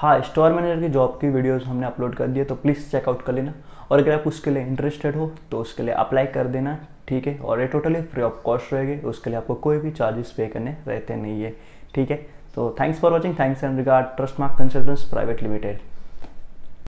हाँ store manager की job की वीडियोस हमने अपलोड कर दिए तो प्लीज़ चेकआउट कर लेना और अगर आप उसके लिए इंटरेस्टेड हो तो उसके लिए अप्लाई कर देना ठीक है और ये टोटली फ्री ऑफ कॉस्ट रहेगी उसके लिए आपको कोई भी चार्जेस पे करने रहते नहीं है ठीक है तो thanks for watching thanks and regard trust mark consultants private limited